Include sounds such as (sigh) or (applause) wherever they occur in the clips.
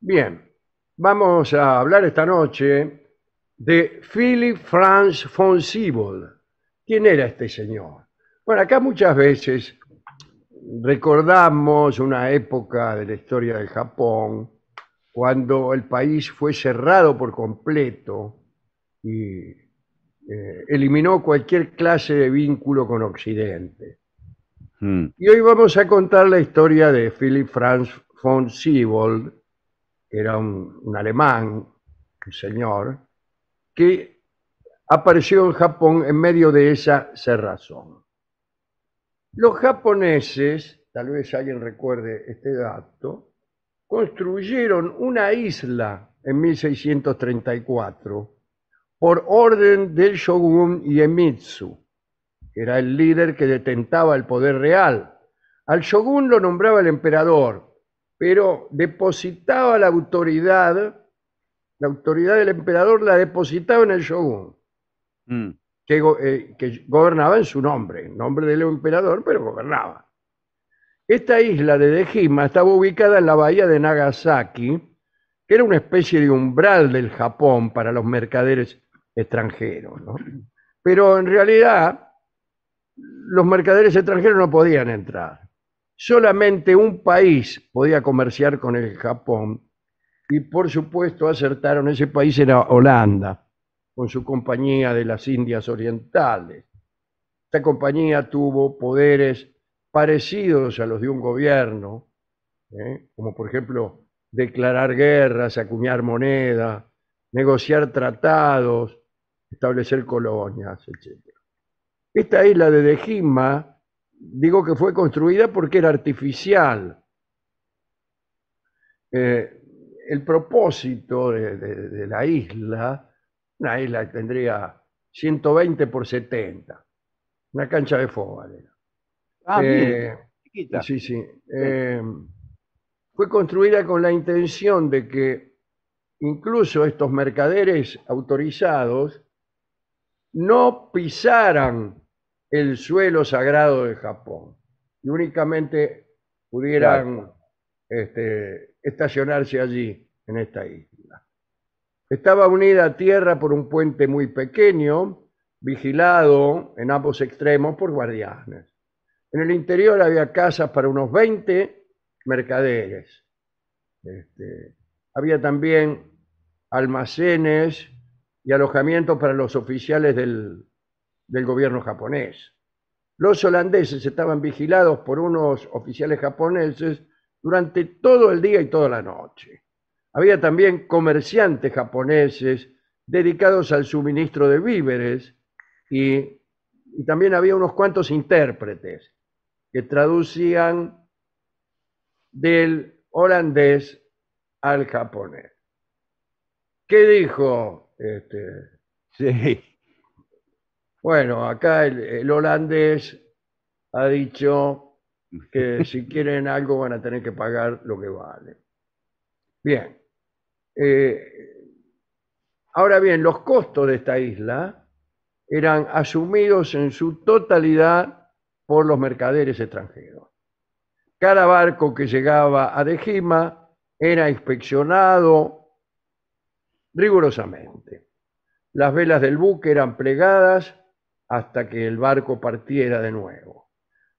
Bien, vamos a hablar esta noche de Philip Franz von Siebold. ¿Quién era este señor? Bueno, acá muchas veces recordamos una época de la historia del Japón, cuando el país fue cerrado por completo y eh, eliminó cualquier clase de vínculo con Occidente. Hmm. Y hoy vamos a contar la historia de Philip Franz von Siebold, era un, un alemán, un señor, que apareció en Japón en medio de esa cerrazón. Los japoneses, tal vez alguien recuerde este dato, construyeron una isla en 1634 por orden del shogun Iemitsu, que era el líder que detentaba el poder real. Al shogun lo nombraba el emperador, pero depositaba la autoridad, la autoridad del emperador la depositaba en el shogun, mm. eh, que, gobernaba en su nombre, en nombre del emperador, pero gobernaba. Esta isla de Dejima estaba ubicada en la bahía de Nagasaki, que era una especie de umbral del Japón para los mercaderes extranjeros. Pero en realidad los mercaderes extranjeros no podían entrar. Solamente un país podía comerciar con el Japón y por supuesto acertaron, ese país era Holanda, con su compañía de las Indias Orientales. Esta compañía tuvo poderes parecidos a los de un gobierno, ¿eh? como por ejemplo declarar guerras, acuñar moneda, negociar tratados, establecer colonias, etc. Esta isla de Dejima digo que fue construida porque era artificial. Eh, el propósito de, la isla, una isla que tendría 120 por 70, una cancha de fútbol. Era. Ah, eh, chiquita. Sí, sí. Eh, fue construida con la intención de que incluso estos mercaderes autorizados no pisaran el suelo sagrado de Japón y únicamente pudieran este, estacionarse allí, en esta isla. Estaba unida a tierra por un puente muy pequeño, vigilado en ambos extremos por guardianes. En el interior había casas para unos 20 mercaderes. Este, había también almacenes y alojamientos para los oficiales del, del gobierno japonés. Los holandeses estaban vigilados por unos oficiales japoneses durante todo el día y toda la noche. Había también comerciantes japoneses dedicados al suministro de víveres y, también había unos cuantos intérpretes que traducían del holandés al japonés. ¿Qué dijo este, bueno, acá el, holandés ha dicho que (laughs) si quieren algo van a tener que pagar lo que vale. Bien. Eh, ahora bien, los costos de esta isla eran asumidos en su totalidad por los mercaderes extranjeros. Cada barco que llegaba a Dejima era inspeccionado rigurosamente. Las velas del buque eran plegadas hasta que el barco partiera de nuevo.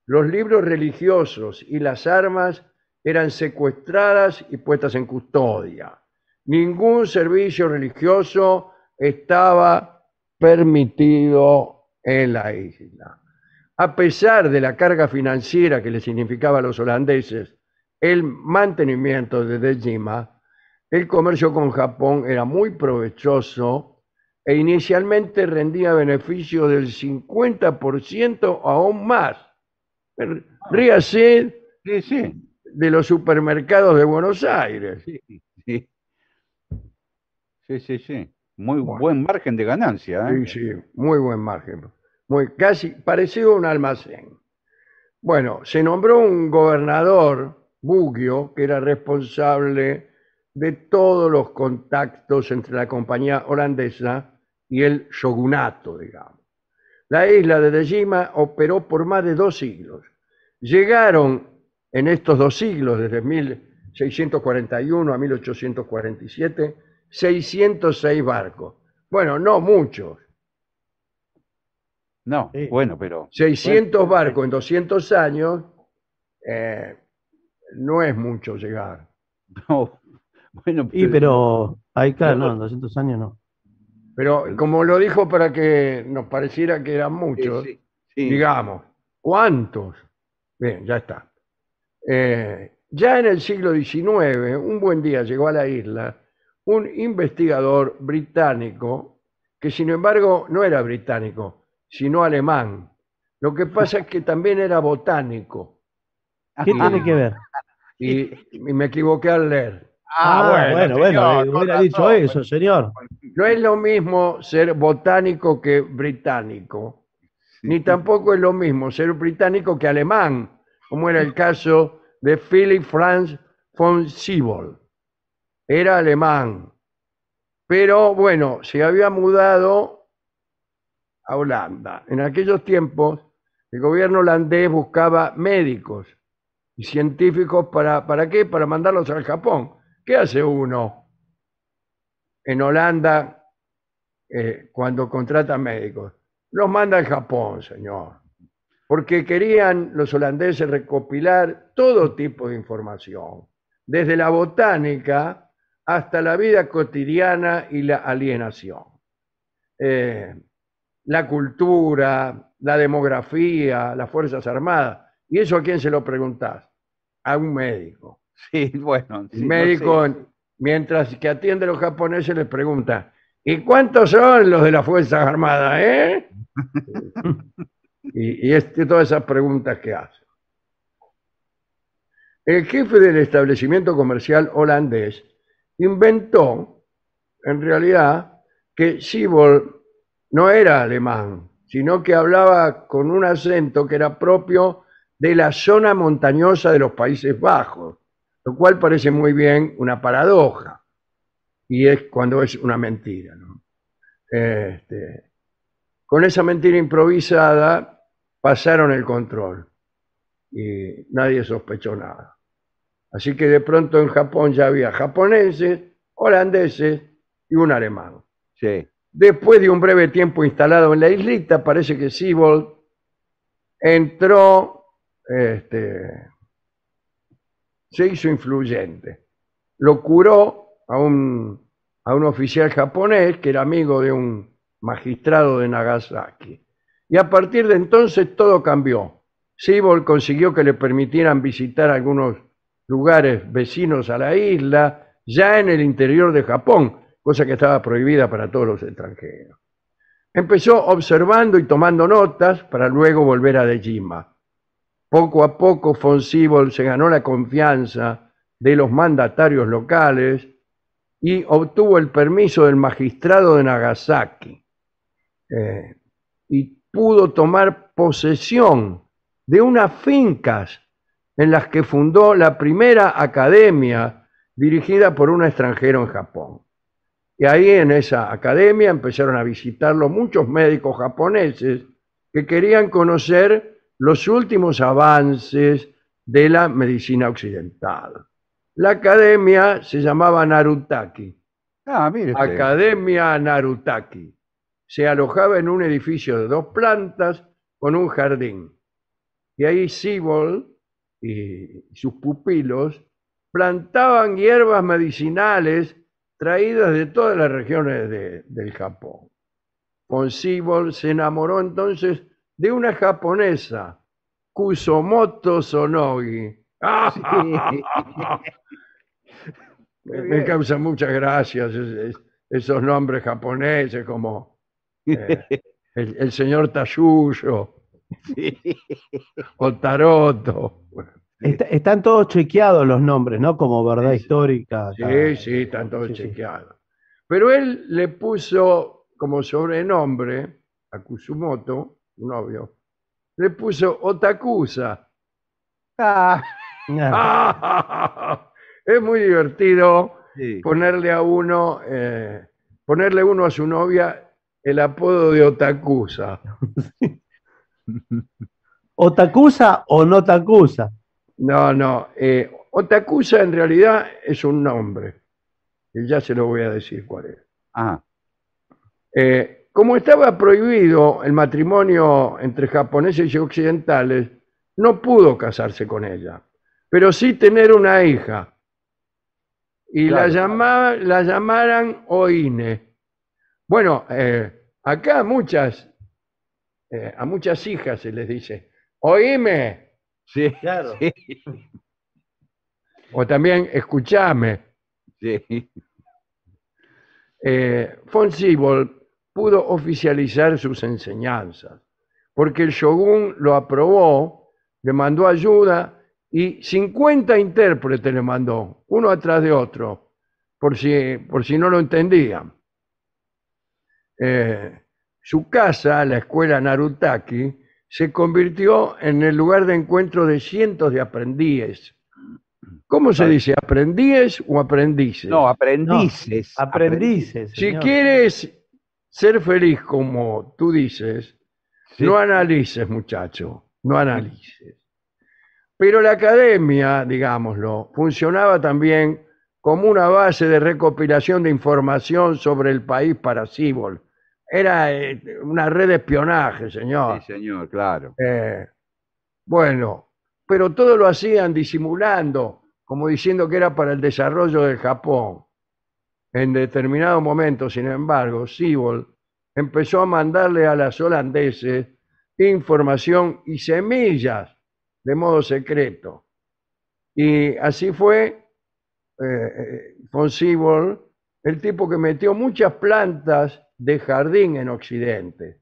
Los libros religiosos y las armas eran secuestradas y puestas en custodia. Ningún servicio religioso estaba permitido en la isla. A pesar de la carga financiera que le significaba a los holandeses el mantenimiento de Dejima, el comercio con Japón era muy provechoso e inicialmente rendía beneficio del 50% o aún más. Ríase sí, de los supermercados de Buenos Aires. Sí, sí. Sí, Muy buen margen de ganancia. ¿eh? Sí, sí, muy buen margen. Muy, casi parecido a un almacén. Bueno, se nombró un gobernador, Bugio, que era responsable de todos los contactos entre la compañía holandesa y el shogunato, digamos. La isla de Dejima operó por más de dos siglos. Llegaron en estos dos siglos, desde 1641 a 1847, 606 barcos. Bueno, no muchos. No, bueno, pero... 600 barcos en 200 años eh, no es mucho llegar. (laughs) No, bueno, pero... Y pero ahí claro, no, en 200 años no. Pero como lo dijo para que nos pareciera que eran muchos, digamos, ¿cuántos? Bien, ya está. Eh, ya en el siglo XIX, un buen día llegó a la isla un investigador británico, que sin embargo no era británico, sino alemán. Lo que pasa es que también era botánico. Ah, ¿Qué tiene que ver? Y, me equivoqué al leer. Ah, bueno, bueno, bueno hubiera dicho pues. eso, señor. No es lo mismo ser botánico que británico, ni tampoco es lo mismo ser británico que alemán, como era el caso de Philip Franz von Siebold. Era alemán, pero bueno, se había mudado a Holanda. En aquellos tiempos, el gobierno holandés buscaba médicos y científicos para, ¿para qué? Para mandarlos al Japón. ¿Qué hace uno en Holanda eh, cuando contrata médicos. Los manda al Japón, señor. Porque querían los holandeses recopilar todo tipo de información, desde la botánica hasta la vida cotidiana y la alienación. Eh, la cultura, la demografía, las Fuerzas Armadas. ¿Y eso a quién se lo preguntás? A un médico. (laughs) Sí, bueno. Sí, médico mientras que atiende a los japoneses les pregunta, ¿y cuántos son los de las Fuerzas Armadas, eh? (laughs) y, este, todas esas preguntas que hace. El jefe del establecimiento comercial holandés inventó, en realidad, que Sibol no era alemán, sino que hablaba con un acento que era propio de la zona montañosa de los Países Bajos lo cual parece muy bien una paradoja, y es cuando es una mentira. Este, con esa mentira improvisada pasaron el control y nadie sospechó nada. Así que de pronto en Japón ya había japoneses, holandeses y un alemán. Después de un breve tiempo instalado en la islita, parece que Siebold entró este, se hizo influyente. Lo curó a un, oficial japonés que era amigo de un magistrado de Nagasaki. Y a partir de entonces todo cambió. Sibol consiguió que le permitieran visitar algunos lugares vecinos a la isla, ya en el interior de Japón, cosa que estaba prohibida para todos los extranjeros. Empezó observando y tomando notas para luego volver a Dejima. Poco a poco Fonsibol se ganó la confianza de los mandatarios locales y obtuvo el permiso del magistrado de Nagasaki. Eh, y pudo tomar posesión de unas fincas en las que fundó la primera academia dirigida por un extranjero en Japón. Y ahí en esa academia empezaron a visitarlo muchos médicos japoneses que querían conocer los últimos avances de la medicina occidental. La academia se llamaba Narutaki. Ah, Academia Narutaki. Se alojaba en un edificio de dos plantas con un jardín. Y ahí Sibol y sus pupilos plantaban hierbas medicinales traídas de todas las regiones del Japón. Con Sibol se enamoró entonces de una japonesa, Kusumoto Sonogi. (laughs) me, me causan muchas gracias esos nombres japoneses como eh, (laughs) el, señor Tayuyo o Taroto. están todos chequeados los nombres, ¿no? Como verdad histórica. Sí, sí, están todos chequeados. Pero él le puso como sobrenombre a Kusumoto novio, le puso Otakusa. Ah. Ah. (laughs) es muy divertido ponerle a uno, eh, ponerle uno a su novia el apodo de Otakusa. (laughs) ¿Otakusa o no Otakusa? No, no. Eh, en realidad es un nombre. Y ya se lo voy a decir cuál es. Ah. Eh, como estaba prohibido el matrimonio entre japoneses y occidentales, no pudo casarse con ella, pero sí tener una hija. Y la, llamaba, la llamaran Oine. Bueno, eh, acá muchas, eh, a muchas hijas se les dice, Oime. Sí, claro. O también, escuchame. Sí. Eh, pudo oficializar sus enseñanzas, porque el shogun lo aprobó, le mandó ayuda y 50 intérpretes le mandó, uno atrás de otro, por si, por si no lo entendían. Eh, su casa, la escuela Narutaki, se convirtió en el lugar de encuentro de cientos de aprendices. ¿Cómo se dice? ¿Aprendíes o aprendices? No, aprendices. No, aprendices. aprendices. Si quieres ser feliz como tú dices, no analices, muchacho, no analices. Pero la academia, digámoslo, funcionaba también como una base de recopilación de información sobre el país para Sibol. Era eh, una red de espionaje, señor. Sí, señor, claro. Eh, bueno, pero todo lo hacían disimulando, como diciendo que era para el desarrollo del Japón. En determinado momento, sin embargo, Sibol empezó a mandarle a las holandeses información y semillas de modo secreto. Y así fue eh, eh, con el tipo que metió muchas plantas de jardín en Occidente,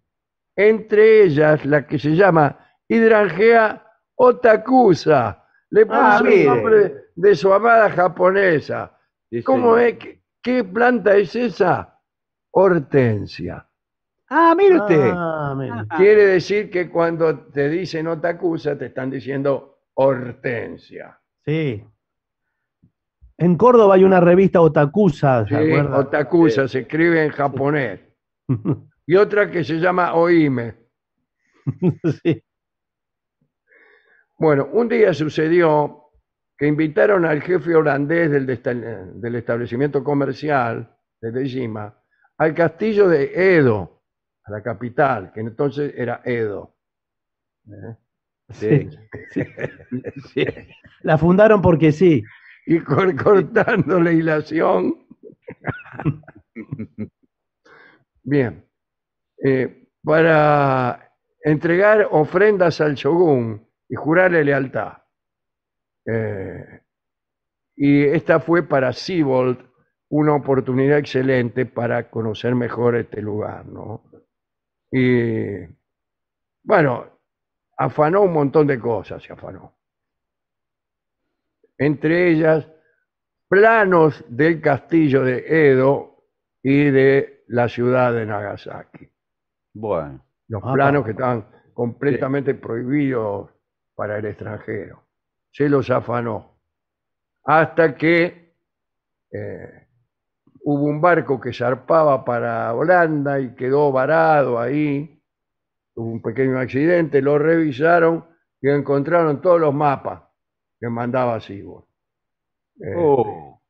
entre ellas la que se llama hidrangea otakusa. Le ah, puso el nombre de su amada japonesa. ¿Cómo es que, ¿Qué planta es esa? Hortensia. Ah, mire ah, ah, ah. Quiere decir que cuando te dicen otakusa, te están diciendo hortensia. Sí. En Córdoba hay una revista Otakusa, ¿se sí, Otakusa, se escribe en japonés. (laughs) y otra que se llama Oime. (laughs) sí. Bueno, un día sucedió que invitaron al jefe holandés del, establecimiento comercial de Dejima al castillo de Edo, a la capital, que entonces era Edo. ¿Eh? (laughs) Sí, La fundaron porque sí. Y cortando la hilación. (laughs) Bien. Eh, para entregar ofrendas al shogun y jurarle lealtad. Eh, y esta fue para Siebold una oportunidad excelente para conocer mejor este lugar, ¿no? Y bueno, afanó un montón de cosas, se afanó. Entre ellas, planos del castillo de Edo y de la ciudad de Nagasaki. Bueno. Los ah, planos que estaban completamente prohibidos para el extranjero se los afanó. Hasta que eh, hubo un barco que zarpaba para Holanda y quedó varado ahí. Hubo un pequeño accidente, lo revisaron y encontraron todos los mapas que mandaba Sibor. Este, oh.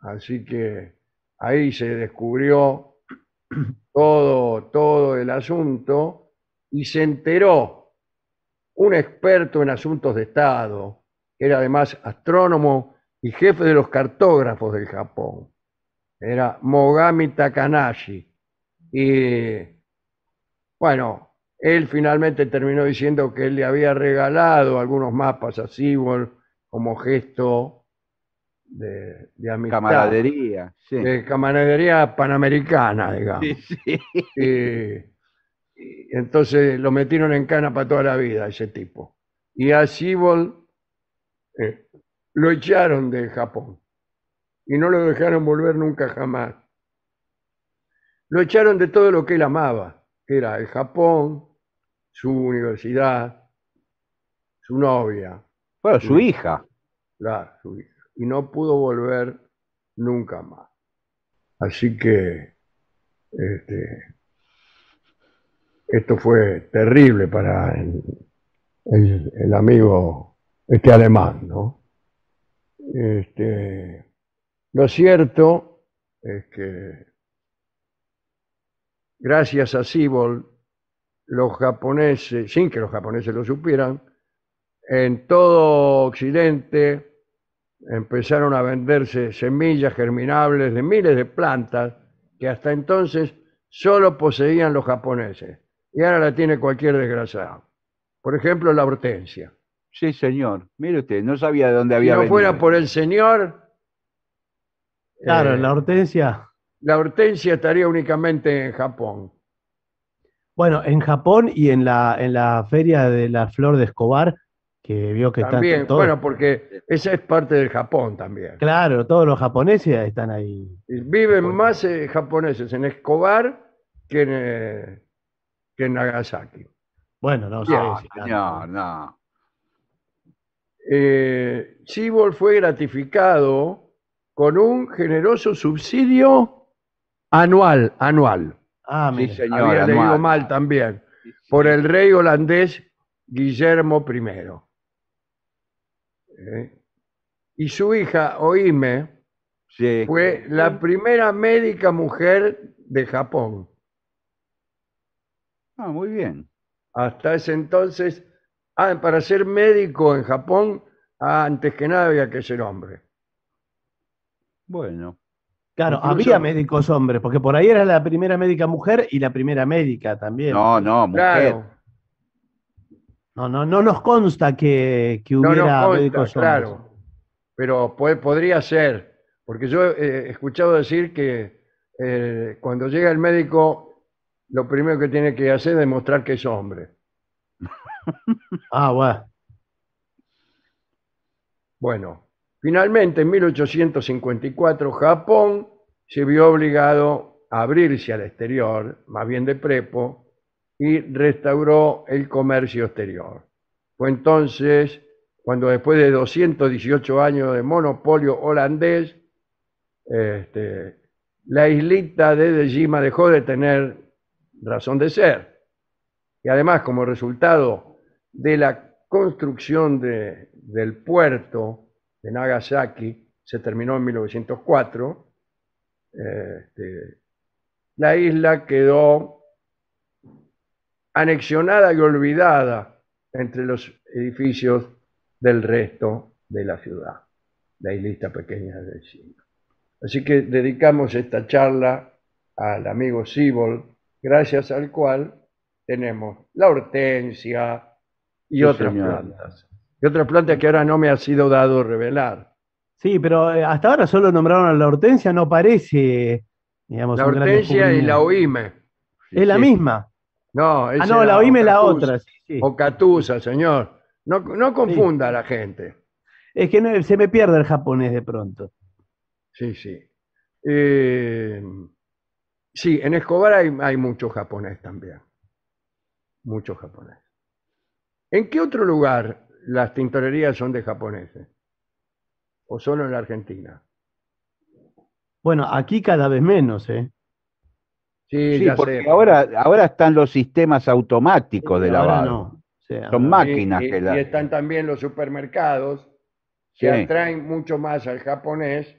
Así que ahí se descubrió todo, todo el asunto y se enteró un experto en asuntos de Estado, era además astrónomo y jefe de los cartógrafos del Japón. Era Mogami Takanashi. Y bueno, él finalmente terminó diciendo que él le había regalado algunos mapas a Seabol como gesto de, de amistad. Camaradería. Sí. De camaradería panamericana, digamos. Sí, entonces lo metieron en cana para toda la vida ese tipo. Y a Sibol eh, lo echaron de Japón y no lo dejaron volver nunca jamás. Lo echaron de todo lo que él amaba, era el Japón, su universidad, su novia. Bueno, su, hija. Claro, su Y no pudo volver nunca más. Así que este, esto fue terrible para el, amigo este alemán, ¿no? Este, lo cierto es que gracias a Sibol, los japoneses, sin que los japoneses lo supieran, en todo Occidente empezaron a venderse semillas germinables de miles de plantas que hasta entonces solo poseían los japoneses y ahora la tiene cualquier desgraciado. Por ejemplo, la hortensia. Sí, señor. Mire usted, no sabía de dónde había si no fuera por el señor. Claro, eh, la hortensia. La hortensia estaría únicamente en Japón. Bueno, en Japón y en la, en la feria de la flor de Escobar, que vio que está está... También, Bueno, porque esa es parte del Japón también. Claro, todos los japoneses están ahí. Viven más eh, japoneses en Escobar que en, eh, que Nagasaki. Bueno, no sé. No, si no. no. Eh, fue gratificado con un generoso subsidio anual, anual. Ah, señor, había leído mal también. Por el rey holandés Guillermo I. Eh, y su hija, Oime, fue la primera médica mujer de Japón. Ah, muy bien. Hasta ese entonces, ah, para ser médico en Japón, ah, antes que nada había que ser hombre. Bueno. Claro, había médicos hombres, porque por ahí era la primera médica mujer y la primera médica también. No, No, mujer. no, no, nos consta que, que hubiera médicos hombres. claro. Pero podría ser, porque yo he escuchado decir que eh, cuando llega el médico lo primero que tiene que hacer es demostrar que es hombre. (laughs) ah, bueno. Bueno, finalmente en 1854 Japón se vio obligado a abrirse al exterior, más bien de prepo, y restauró el comercio exterior. Fue entonces cuando después de 218 años de monopolio holandés, este, la islita de Dejima dejó de tener razón de ser. Y además, como resultado de la construcción del puerto de Nagasaki, se terminó en 1904, este, la isla quedó anexionada y olvidada entre los edificios del resto de la ciudad, la islita pequeña del siglo. Así que dedicamos esta charla al amigo Sibol, gracias al cual tenemos la hortensia y otras plantas. Y otras plantas que ahora no me ha sido dado revelar. Sí, pero eh, hasta ahora solo nombraron a la hortensia, no parece, digamos, La hortensia y la Oime. es la misma. No, ah, no, la Oime es la otra. O señor. No, no confunda a la gente. Es que se me pierde el japonés de pronto. Sí, sí. Eh... Sí, en Escobar hay, hay mucho japonés también. Mucho japonés. ¿En qué otro lugar las tintorerías son de japoneses? ¿O solo en la Argentina? Bueno, aquí cada vez menos, ¿eh? Sí, sí porque Ahora, ahora están los sistemas automáticos de lavado. Son máquinas que la... Y están también los supermercados que atraen mucho más al japonés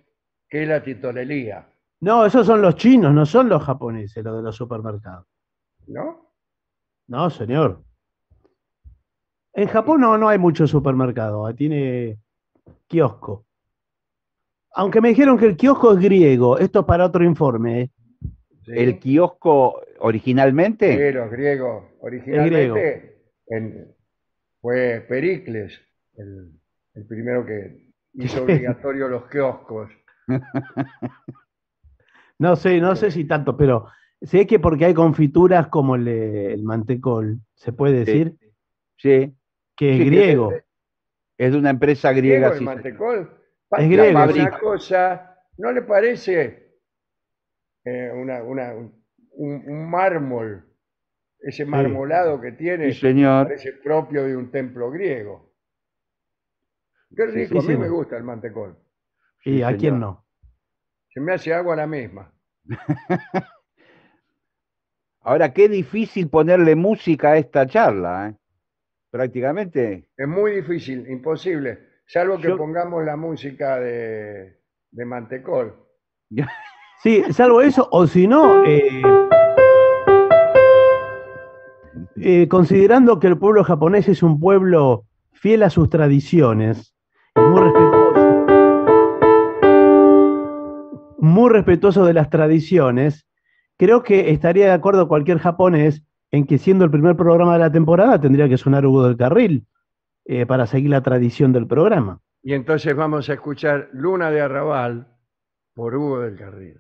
que la tintorería. No, esos son los chinos, no son los japoneses, los de los supermercados. ¿No? No, señor. En Japón no, hay mucho supermercado, ah, tiene kiosco. Aunque me dijeron que el kiosco es griego, esto es para otro informe. ¿eh? ¿El kiosco originalmente? Pero, griego. Originalmente fue Pericles el, el primero que hizo (laughs) obligatorio los kioscos. (laughs) No sé, no sé si tanto, pero sé que porque hay confituras como el, mantecol, ¿se puede decir? Sí. Que es griego. es, de una empresa griega. ¿El mantecol? Es griego. Una cosa, ¿no le parece eh, una, una, un, un, mármol? Ese marmolado que tiene señor. parece propio de un templo griego. Qué rico, a mí me gusta el mantecol. ¿Y a quién no? se me hace agua la misma. (laughs) Ahora, qué difícil ponerle música a esta charla, ¿eh? prácticamente. Es muy difícil, imposible, salvo que pongamos la música de, de Mantecol. (laughs) Sí, salvo eso, o si no, eh, eh, considerando que el pueblo japonés es un pueblo fiel a sus tradiciones, muy respetuoso de las tradiciones, creo que estaría de acuerdo cualquier japonés en que siendo el primer programa de la temporada tendría que sonar Hugo del Carril eh, para seguir la tradición del programa. Y entonces vamos a escuchar Luna de Arrabal por Hugo del Carril.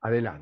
Adelante.